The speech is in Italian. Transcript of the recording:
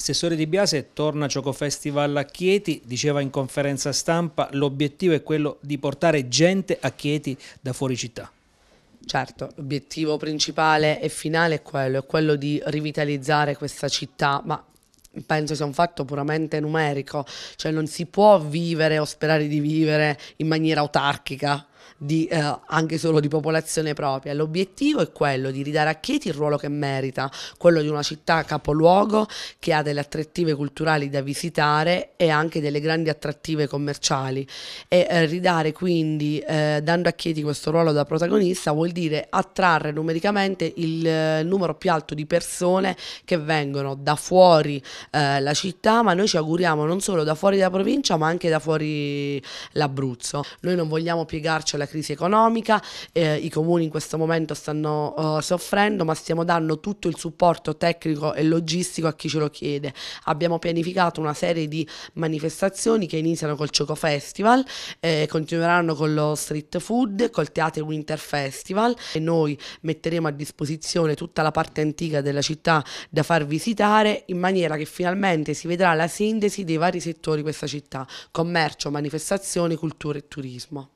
Assessore Di Biase torna a Gioco Festival a Chieti, diceva in conferenza stampa l'obiettivo è quello di portare gente a Chieti da fuori città. Certo, l'obiettivo principale e finale è quello, è quello di rivitalizzare questa città, ma penso sia un fatto puramente numerico, cioè non si può vivere o sperare di vivere in maniera autarchica, di, eh, anche solo di popolazione propria. L'obiettivo è quello di ridare a Chieti il ruolo che merita, quello di una città capoluogo che ha delle attrattive culturali da visitare e anche delle grandi attrattive commerciali e eh, ridare quindi, eh, dando a Chieti questo ruolo da protagonista, vuol dire attrarre numericamente il eh, numero più alto di persone che vengono da fuori eh, la città, ma noi ci auguriamo non solo da fuori la provincia ma anche da fuori l'Abruzzo. Noi non vogliamo piegarci c'è la crisi economica, eh, i comuni in questo momento stanno uh, soffrendo, ma stiamo dando tutto il supporto tecnico e logistico a chi ce lo chiede. Abbiamo pianificato una serie di manifestazioni che iniziano col Cioco Festival, eh, continueranno con lo street food, col Teatro Winter Festival e noi metteremo a disposizione tutta la parte antica della città da far visitare in maniera che finalmente si vedrà la sintesi dei vari settori di questa città, commercio, manifestazioni, cultura e turismo.